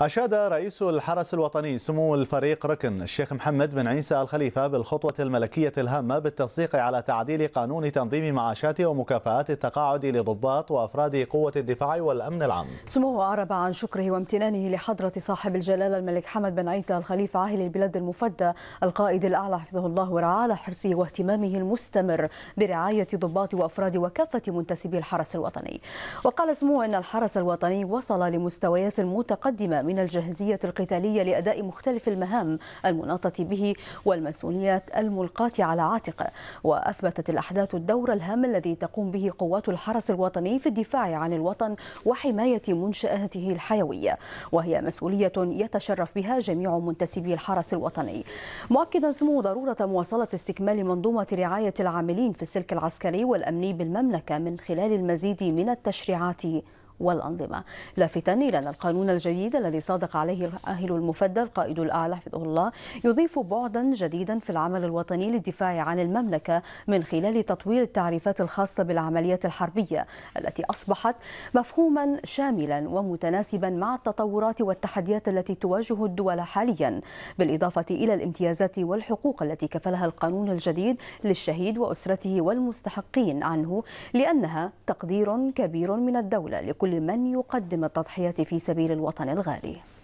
أشاد رئيس الحرس الوطني سمو الفريق ركن الشيخ محمد بن عيسى الخليفة بالخطوة الملكية الهامة بالتصديق على تعديل قانون تنظيم معاشات ومكافآت التقاعد لضباط وأفراد قوة الدفاع والأمن العام سموه أعرب عن شكره وامتنانه لحضرة صاحب الجلالة الملك حمد بن عيسى الخليفة عاهل البلاد المفدى القائد الأعلى حفظه الله ورعاه على حرصه واهتمامه المستمر برعاية ضباط وأفراد وكافة منتسبي الحرس الوطني وقال سموه أن الحرس الوطني وصل لمستويات متقدمة من الجاهزية القتالية لأداء مختلف المهام المناطة به والمسؤوليات الملقاة على عاتقه وأثبتت الأحداث الدور الهام الذي تقوم به قوات الحرس الوطني في الدفاع عن الوطن وحماية منشآته الحيوية وهي مسؤولية يتشرف بها جميع منتسبي الحرس الوطني مؤكدا سمو ضرورة مواصلة استكمال منظومة رعاية العاملين في السلك العسكري والأمني بالمملكة من خلال المزيد من التشريعات والأنظمة لافتا إلى أن القانون الجديد الذي صادق عليه الأهل المفدى القائد الأعلى حفظه الله يضيف بعدا جديدا في العمل الوطني للدفاع عن المملكة من خلال تطوير التعريفات الخاصة بالعمليات الحربية التي أصبحت مفهوما شاملا ومتناسبا مع التطورات والتحديات التي تواجه الدول حاليا بالإضافة إلى الامتيازات والحقوق التي كفلها القانون الجديد للشهيد وأسرته والمستحقين عنه لأنها تقدير كبير من الدولة لكل لكل من يقدم التضحيات في سبيل الوطن الغالي